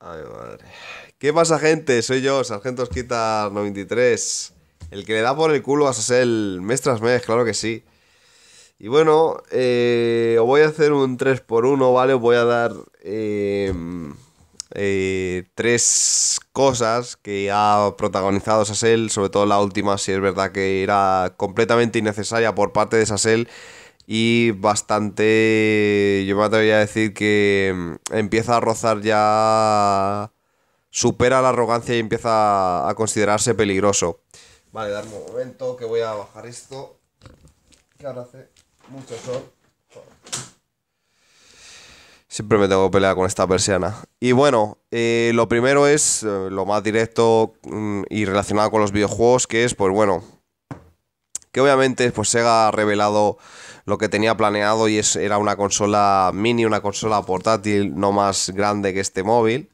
Ay, madre. ¿Qué pasa, gente? Soy yo, Sargento Osquita 93. El que le da por el culo a Sasel mes tras mes, claro que sí. Y bueno, eh, os voy a hacer un 3x1, ¿vale? Os voy a dar eh, eh, tres cosas que ha protagonizado Sasel, sobre todo la última, si es verdad que era completamente innecesaria por parte de Sasel y bastante, yo me atrevería a decir que mm, empieza a rozar ya, supera la arrogancia y empieza a considerarse peligroso. Vale, darme un momento que voy a bajar esto, que ahora hace mucho sol. Siempre me tengo que pelear con esta persiana. Y bueno, eh, lo primero es eh, lo más directo mm, y relacionado con los videojuegos, que es, pues bueno, que obviamente pues Sega ha revelado lo que tenía planeado y era una consola mini, una consola portátil no más grande que este móvil.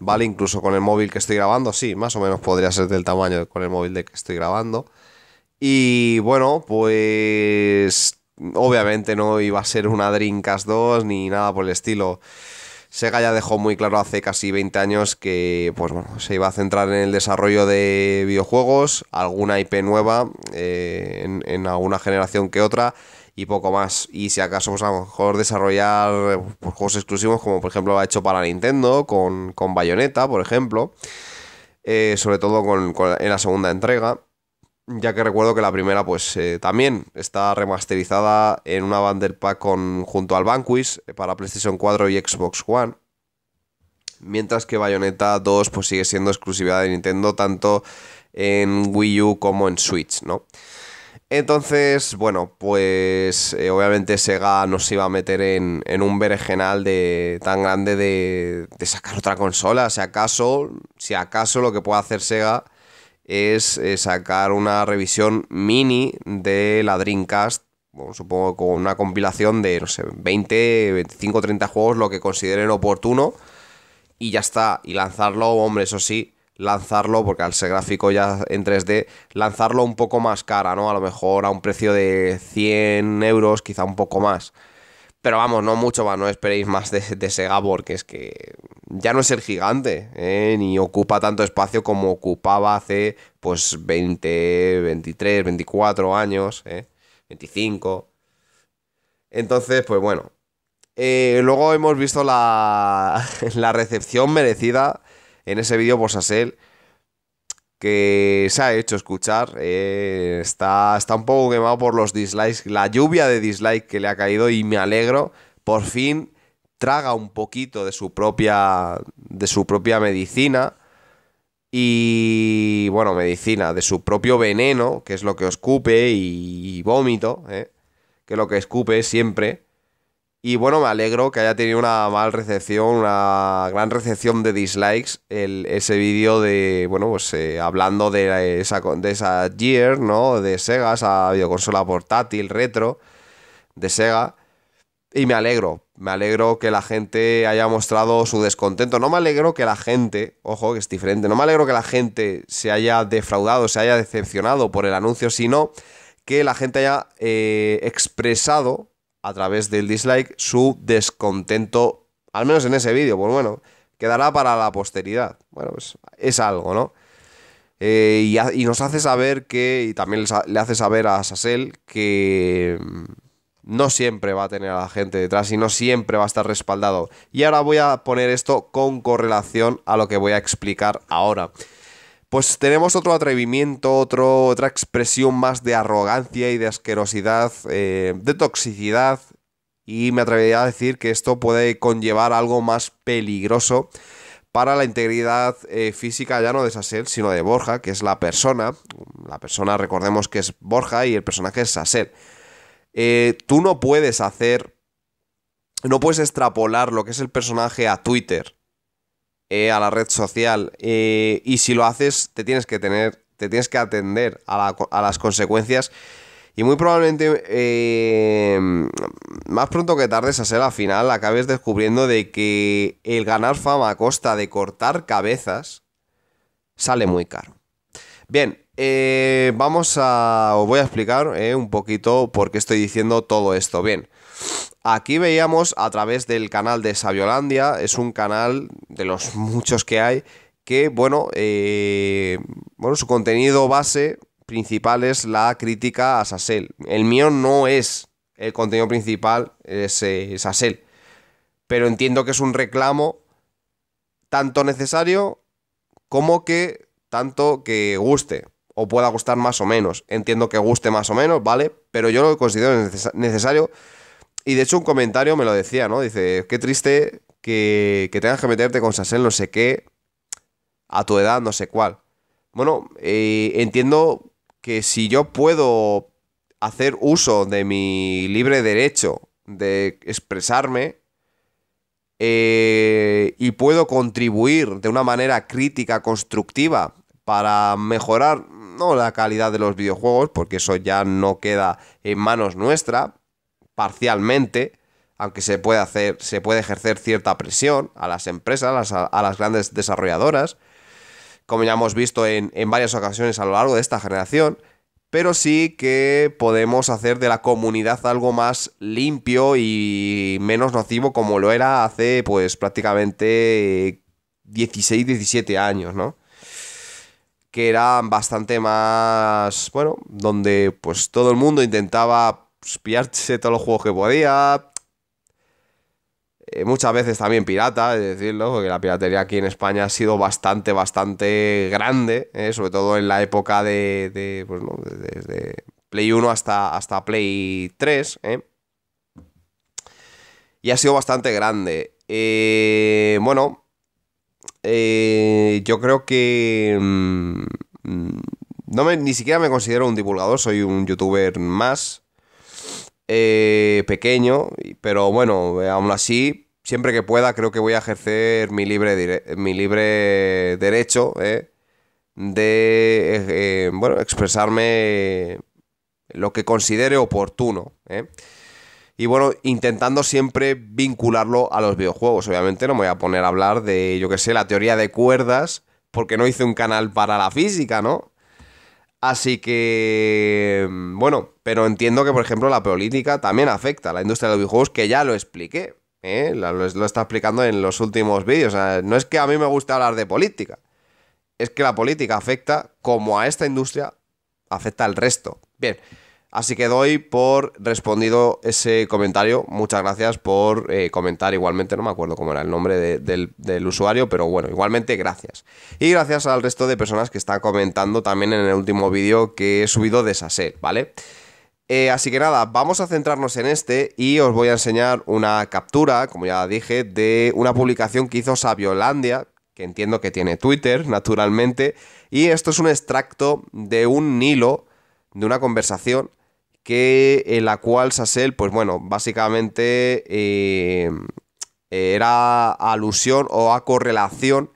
¿Vale? Incluso con el móvil que estoy grabando, sí, más o menos podría ser del tamaño con el móvil de que estoy grabando. Y bueno, pues obviamente no iba a ser una Dreamcast 2 ni nada por el estilo. Sega ya dejó muy claro hace casi 20 años que pues se iba a centrar en el desarrollo de videojuegos, alguna IP nueva eh, en, en alguna generación que otra, y poco más. Y si acaso, pues a lo mejor desarrollar pues, juegos exclusivos, como por ejemplo lo ha hecho para Nintendo, con, con Bayonetta, por ejemplo. Eh, sobre todo en la segunda entrega. Ya que recuerdo que la primera, pues eh, también está remasterizada en una bundle pack con, junto al Vanquish eh, para PlayStation 4 y Xbox One. Mientras que Bayonetta 2 pues, sigue siendo exclusividad de Nintendo tanto en Wii U como en Switch, ¿no? Entonces, bueno, pues eh, obviamente Sega no se iba a meter en, un berenjenal de, tan grande de, sacar otra consola. Si acaso, si acaso lo que puede hacer Sega es eh, sacar una revisión mini de la Dreamcast, supongo con una compilación de, no sé, 20, 25, 30 juegos, lo que consideren oportuno, y ya está, y lanzarlo, hombre, eso sí, lanzarlo, porque al ser gráfico ya en 3D, lanzarlo un poco más cara, ¿no? A lo mejor a un precio de 100 euros, quizá un poco más. Pero vamos, no mucho más, no esperéis más de, de Sega porque es que ya no es el gigante, ¿eh? ni ocupa tanto espacio como ocupaba hace pues 20, 23, 24 años, ¿eh? 25. Entonces, pues bueno. Eh, luego hemos visto la, la recepción merecida en ese vídeo, Bosasel, pues, que se ha hecho escuchar, eh, está, un poco quemado por los dislikes, la lluvia de dislikes que le ha caído y me alegro, por fin traga un poquito de su propia, de su propia medicina y bueno, medicina, de su propio veneno, que es lo que escupe y, vómito, eh, que es lo que escupe siempre. Y bueno, me alegro que haya tenido una mal recepción, una gran recepción de dislikes ese vídeo de, bueno, pues eh, hablando de esa, de Gear, ¿no? De Sega, esa videoconsola portátil, retro, de Sega. Y me alegro, me alegro que la gente haya mostrado su descontento. No me alegro que la gente, ojo que es diferente, no me alegro que la gente se haya defraudado, se haya decepcionado por el anuncio, sino que la gente haya eh, expresado a través del dislike su descontento, al menos en ese vídeo, pues bueno, quedará para la posteridad. Bueno, pues es algo, ¿no? Eh, y, y, nos hace saber que, y también le hace saber a Sasel que mm, no siempre va a tener a la gente detrás y no siempre va a estar respaldado. Y ahora voy a poner esto con correlación a lo que voy a explicar ahora pues tenemos otro atrevimiento, otro, otra expresión más de arrogancia y de asquerosidad, eh, de toxicidad, y me atrevería a decir que esto puede conllevar algo más peligroso para la integridad eh, física ya no de Sassel, sino de Borja, que es la persona. La persona, recordemos que es Borja y el personaje es Sassel. Eh, tú no puedes hacer, no puedes extrapolar lo que es el personaje a Twitter eh, a la red social. Eh, y si lo haces, te tienes que tener, te tienes que atender a, las consecuencias. Y muy probablemente, eh, más pronto que tardes a ser al final, acabes descubriendo de que el ganar fama a costa de cortar cabezas sale muy caro. Bien, vamos a. Os voy a explicar un poquito por qué estoy diciendo todo esto. Bien, aquí veíamos a través del canal de Saviolandia, es un canal de los muchos que hay, que, bueno, eh, bueno, su contenido base principal es la crítica a Sassel. El mío no es el contenido principal, es eh, Sassel. Pero entiendo que es un reclamo tanto necesario como que tanto que guste o pueda gustar más o menos. Entiendo que guste más o menos, ¿vale? Pero yo lo considero necesario. Y de hecho un comentario me lo decía, ¿no? Dice, qué triste que, tengas que meterte con Sassel no sé qué, a tu edad no sé cuál. Bueno, eh, entiendo que si yo puedo hacer uso de mi libre derecho de expresarme eh, y puedo contribuir de una manera crítica, constructiva, para mejorar la calidad de los videojuegos, porque eso ya no queda en manos nuestra, parcialmente, aunque se puede hacer, se puede ejercer cierta presión a las empresas, a las, grandes desarrolladoras, como ya hemos visto en, en, varias ocasiones a lo largo de esta generación, pero sí que podemos hacer de la comunidad algo más limpio y menos nocivo como lo era hace pues prácticamente 16, eh, 17 años, ¿no? Que era bastante más, bueno, donde pues todo el mundo intentaba espiarse pues, todos los juegos que podía, eh, muchas veces también pirata, es decirlo, porque la piratería aquí en España ha sido bastante, bastante grande, eh, sobre todo en la época de, pues no, desde Play 1 hasta, hasta Play 3, eh. y ha sido bastante grande. bueno, yo creo que... Mm, mm, no ni siquiera me considero un divulgador, soy un youtuber más. Eh, pequeño, pero bueno, aún así, siempre que pueda, creo que voy a ejercer mi libre, mi libre derecho ¿eh? de eh, bueno, expresarme lo que considere oportuno. Y bueno, intentando siempre vincularlo a los videojuegos. Obviamente no me voy a poner a hablar de, yo qué sé, la teoría de cuerdas, porque no hice un canal para la física, ¿no? Así que, mm, bueno, pero entiendo que, por ejemplo, la política también afecta a la industria de los videojuegos, que ya lo expliqué, ¿eh? lo, está explicando en los últimos vídeos. no es que a mí me guste hablar de política, es que la política afecta como a esta industria afecta al resto. Bien, Así que doy por respondido ese comentario. Muchas gracias por eh, comentar igualmente. No me acuerdo cómo era el nombre del, usuario, pero bueno, igualmente gracias. Y gracias al resto de personas que están comentando también en el último vídeo que he subido de serie. ¿vale? Eh, así que nada, vamos a centrarnos en este y os voy a enseñar una captura, como ya dije, de una publicación que hizo Saviolandia, que entiendo que tiene Twitter, naturalmente. Y esto es un extracto de un Nilo de una conversación que en la cual Sassel, pues bueno, básicamente eh, eh, era alusión o a correlación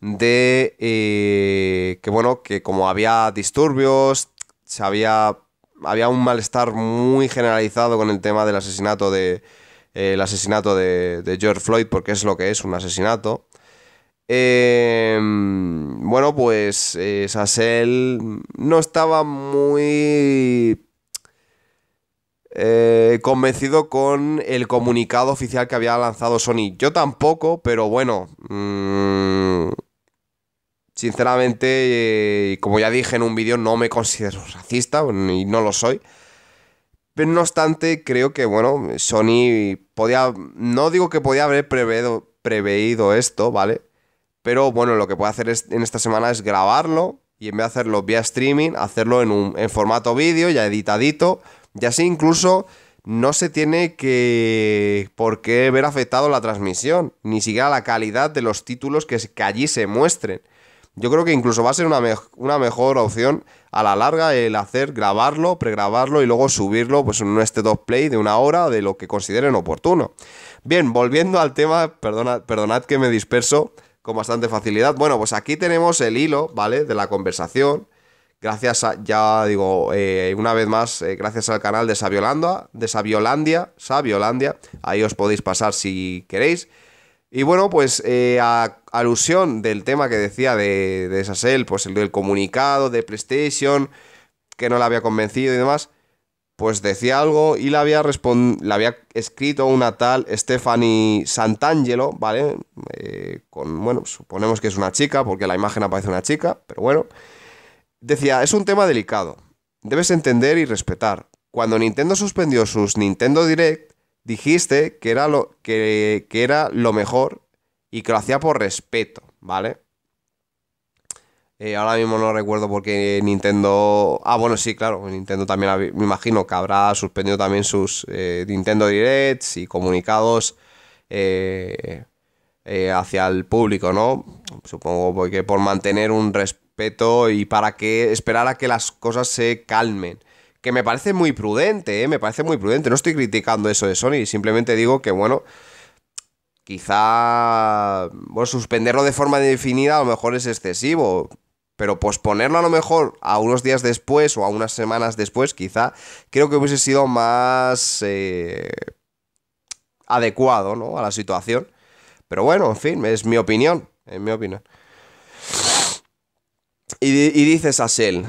de eh, que bueno, que como había disturbios, se había, había un malestar muy generalizado con el tema del asesinato de, el asesinato de, de, George Floyd, porque es lo que es un asesinato. Em, bueno, pues eh, Sassel no estaba muy eh, convencido con el comunicado oficial que había lanzado Sony. Yo tampoco, pero bueno. Mm, sinceramente, eh, como ya dije en un vídeo, no me considero racista y no lo soy. Pero no obstante, creo que, bueno, Sony podía. No digo que podía haber preveído esto, ¿vale? Pero bueno, lo que puedo hacer en esta semana es grabarlo y en vez de hacerlo vía streaming, hacerlo en, un, formato vídeo, ya editadito. Y así incluso no se tiene que por qué ver afectado la transmisión, ni siquiera la calidad de los títulos que, allí se muestren. Yo creo que incluso va a ser una, mejor opción a la larga el hacer grabarlo, pregrabarlo y luego subirlo pues, en un este top play de una hora de lo que consideren oportuno. Bien, volviendo al tema, perdona, perdonad que me disperso, con bastante facilidad. Bueno, pues aquí tenemos el hilo, ¿vale? De la conversación. Gracias a, ya digo, eh, una vez más, eh, gracias al canal de Saviolandia, de Saviolandia, Ahí os podéis pasar si queréis. Y bueno, pues eh, a alusión del tema que decía de, de Sassel, pues el del comunicado de PlayStation, que no la había convencido y demás pues decía algo y la había, le había escrito una tal Stephanie Santangelo, ¿vale? Eh, con, bueno, suponemos que es una chica, porque la imagen aparece una chica, pero bueno. Decía, es un tema delicado. Debes entender y respetar. Cuando Nintendo suspendió sus Nintendo Direct, dijiste que era lo, que, que era lo mejor y que lo hacía por respeto, ¿vale? Eh, ahora mismo no recuerdo porque Nintendo. Ah, bueno, sí, claro. Nintendo también, me imagino que habrá suspendido también sus eh, Nintendo Directs y comunicados eh, hacia el público, ¿no? Supongo porque por mantener un respeto y para que esperar a que las cosas se calmen. Que me parece muy prudente, ¿eh? me parece muy prudente. No estoy criticando eso de Sony, simplemente digo que, bueno, quizá bueno, suspenderlo de forma indefinida a lo mejor es excesivo pero posponerlo a lo mejor a unos días después o a unas semanas después, quizá, creo que hubiese sido más eh, adecuado ¿no? a la situación. Pero bueno, en fin, es mi opinión, es mi opinión. Y, y dice Sassel,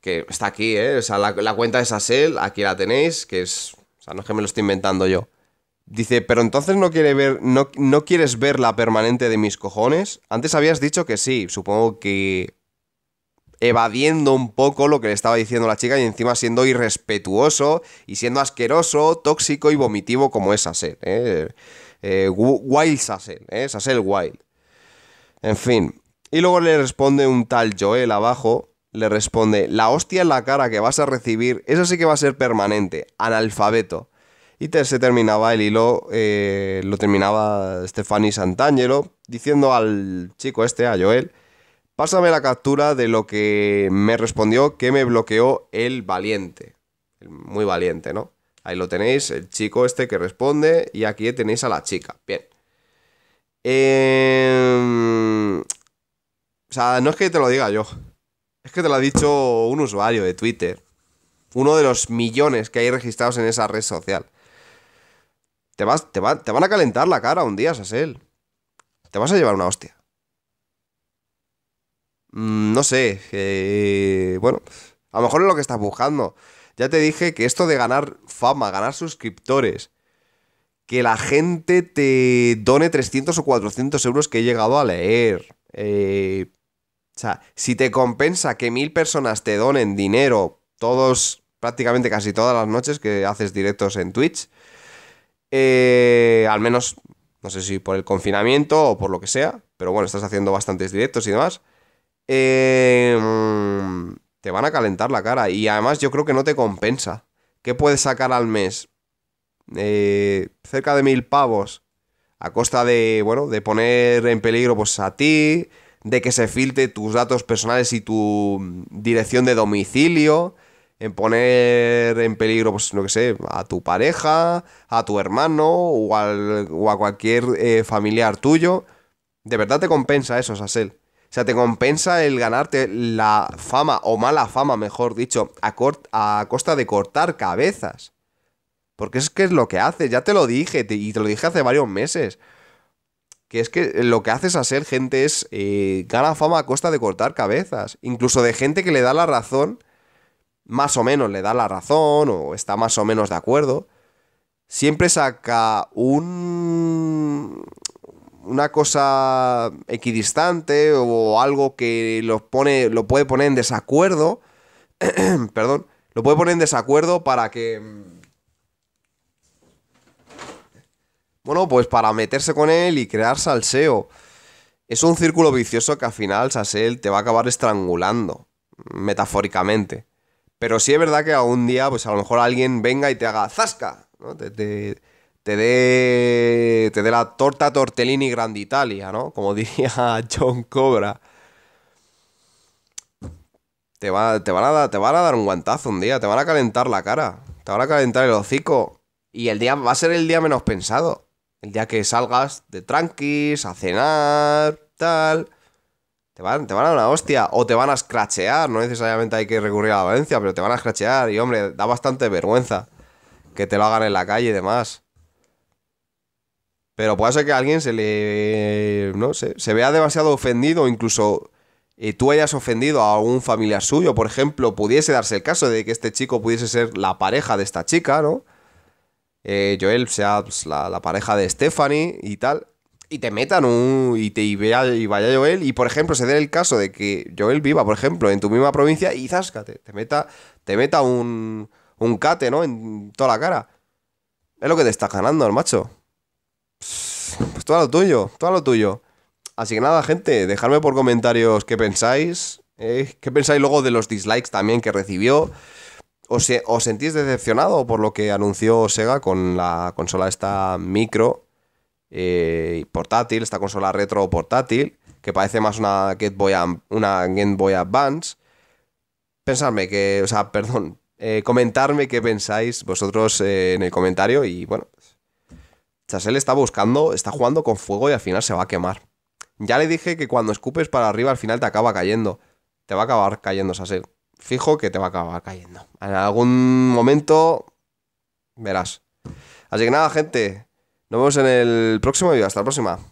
que está aquí, ¿eh? O sea, la, cuenta de Sassel, aquí la tenéis, que es... O sea, no es que me lo esté inventando yo. Dice, pero entonces no, quiere ver, no, no quieres ver la permanente de mis cojones. Antes habías dicho que sí, supongo que evadiendo un poco lo que le estaba diciendo la chica y encima siendo irrespetuoso y siendo asqueroso, tóxico y vomitivo como es Sassel. ¿eh? Eh, wild Sassel, ¿eh? Sassel Wild. En fin. Y luego le responde un tal Joel abajo. Le responde, la hostia en la cara que vas a recibir, eso sí que va a ser permanente, analfabeto. Y se terminaba el hilo, lo terminaba Stefani Santangelo, diciendo al chico este, a Joel, Pásame la captura de lo que me respondió que me bloqueó el valiente. Muy valiente, ¿no? Ahí lo tenéis, el chico este que responde y aquí tenéis a la chica. Bien. Em, o sea, no es que te lo diga yo. Es que te lo ha dicho un usuario de Twitter. Uno de los millones que hay registrados en esa red social. Te, vas, te, te van a calentar la cara un día, Sasel. Te vas a llevar una hostia. Mm, no sé, eh, bueno, a lo mejor es lo que estás buscando. Ya te dije que esto de ganar fama, ganar suscriptores, que la gente te done 300 o 400 euros que he llegado a leer. Eh, o sea, si te compensa que mil personas te donen dinero todos, prácticamente casi todas las noches que haces directos en Twitch, eh, al menos, no sé si por el confinamiento o por lo que sea, pero bueno, estás haciendo bastantes directos y demás. Em, te van a calentar la cara. Y además yo creo que no te compensa. ¿Qué puedes sacar al mes? Eh, cerca de mil pavos. A costa de, bueno, de poner en peligro pues, a ti, de que se filtre tus datos personales y tu mm, dirección de domicilio, en poner en peligro, pues no que sé, a tu pareja, a tu hermano o, a cualquier eh, familiar tuyo. ¿De verdad te compensa eso, Sasel? sea, te compensa el ganarte la fama, o mala fama, mejor dicho, a, costa de cortar cabezas. Porque es que es lo que haces, ya te lo dije, y te lo dije hace varios meses. Que es que lo que haces a ser gente es eh, gana fama a costa de cortar cabezas. Incluso de gente que le da la razón, más o menos le da la razón, o está más o menos de acuerdo. Siempre saca un una cosa equidistante o algo que pone, lo puede poner en desacuerdo, perdón, lo puede poner en desacuerdo para que... Mm, bueno, pues para meterse con él y crear salseo. Es un círculo vicioso que al final Sasel te va a acabar estrangulando, metafóricamente. Pero sí es verdad que algún día, pues a lo mejor alguien venga y te haga zasca, ¿no? te te dé, te dé la torta tortellini grande Italia, ¿no? Como diría John Cobra. Te, va, te, van a, te van a dar un guantazo un día, te van a calentar la cara, te van a calentar el hocico. Y el día va a ser el día menos pensado. El día que salgas de tranquis, a cenar, tal. Te van, te van a dar una hostia. O te van a escrachear. No necesariamente hay que recurrir a la pero te van a escrachear. Y hombre, da bastante vergüenza que te lo hagan en la calle y demás. Pero puede ser que a alguien se le. No sé, se vea demasiado ofendido, incluso eh, tú hayas ofendido a algún familiar suyo, por ejemplo, pudiese darse el caso de que este chico pudiese ser la pareja de esta chica, ¿no? Eh, Joel sea pues, la, pareja de Stephanie y tal. Y te metan un. Y, te, y vaya Joel. Y por ejemplo, se dé el caso de que Joel viva, por ejemplo, en tu misma provincia y záscate. Te meta, te meta un. Un cate, ¿no? En toda la cara. Es lo que te está ganando, el macho. Pues todo lo tuyo, todo lo tuyo. Así que nada, gente, dejadme por comentarios qué pensáis. Eh, ¿Qué pensáis luego de los dislikes también que recibió? ¿Os, ¿Os sentís decepcionado por lo que anunció Sega con la consola esta micro eh, portátil, esta consola retro portátil, que parece más una Game Boy, Advance? Pensadme que, o sea, perdón, eh, comentarme qué pensáis vosotros eh, en el comentario y bueno, Chasel está buscando, está jugando con fuego y al final se va a quemar. Ya le dije que cuando escupes para arriba al final te acaba cayendo. Te va a acabar cayendo, Chasel. Fijo que te va a acabar cayendo. En algún momento verás. Así que nada, gente. Nos vemos en el próximo vídeo. Hasta la próxima.